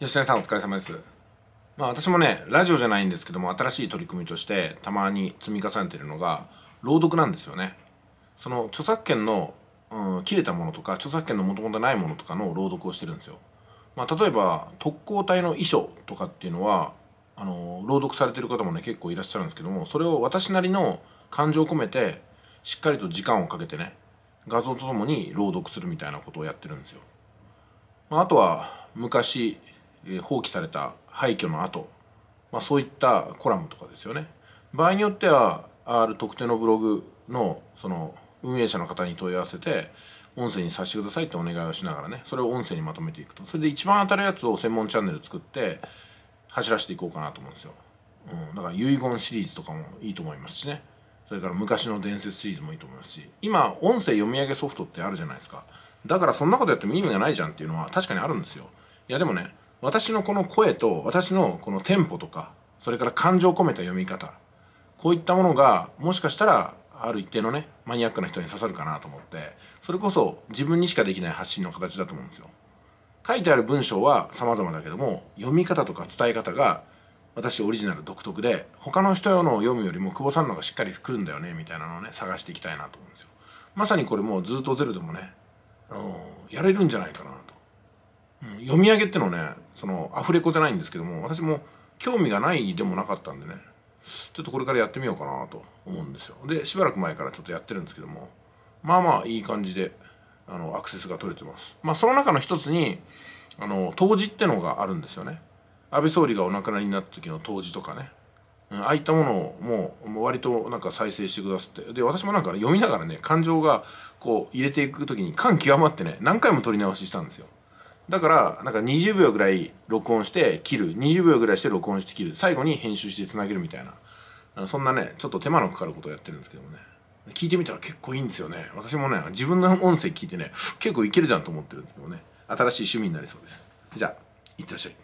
吉田さんお疲れ様です。まあ私もね、ラジオじゃないんですけども、新しい取り組みとしてたまに積み重ねてるのが、朗読なんですよね。その著作権の、うん、切れたものとか、著作権のもともとないものとかの朗読をしてるんですよ。まあ例えば、特攻隊の遺書とかっていうのは、あの、朗読されてる方もね、結構いらっしゃるんですけども、それを私なりの感情を込めて、しっかりと時間をかけてね、画像とともに朗読するみたいなことをやってるんですよ。まあ、あとは、昔放棄された廃墟の後、まあ、そういったコラムとかですよね場合によってはある特定のブログのその運営者の方に問い合わせて音声にさせてくださいってお願いをしながらねそれを音声にまとめていくとそれで一番当たるやつを専門チャンネル作って走らせていこうかなと思うんですよ、うん、だから遺言シリーズとかもいいと思いますしねそれから昔の伝説シリーズもいいと思いますし今音声読み上げソフトってあるじゃないですかだからそんなことやっても意味がないじゃんっていうのは確かにあるんですよいやでもね私のこの声と私のこのテンポとかそれから感情を込めた読み方こういったものがもしかしたらある一定のねマニアックな人に刺さるかなと思ってそれこそ自分にしかできない発信の形だと思うんですよ書いてある文章は様々だけども読み方とか伝え方が私オリジナル独特で他の人の読むよりも久保さんの方がしっかり来るんだよねみたいなのをね探していきたいなと思うんですよまさにこれもうずっとゼルでもね、あのやれるんじゃないかな読み上げってのねそのアフレコじゃないんですけども私も興味がないでもなかったんでねちょっとこれからやってみようかなと思うんですよでしばらく前からちょっとやってるんですけどもまあまあいい感じであのアクセスが取れてますまあその中の一つにあの当時ってのがあるんですよね安倍総理がお亡くなりになった時の当時とかね、うん、ああいったものをもう割となんか再生してくださってで私もなんか読みながらね感情がこう入れていく時に感極まってね何回も取り直ししたんですよだからなんか20秒ぐらい録音して切る20秒ぐらいして録音して切る最後に編集してつなげるみたいなそんなねちょっと手間のかかることをやってるんですけどもね聞いてみたら結構いいんですよね私もね自分の音声聞いてね結構いけるじゃんと思ってるんですけどね新しい趣味になりそうですじゃあいってらっしゃい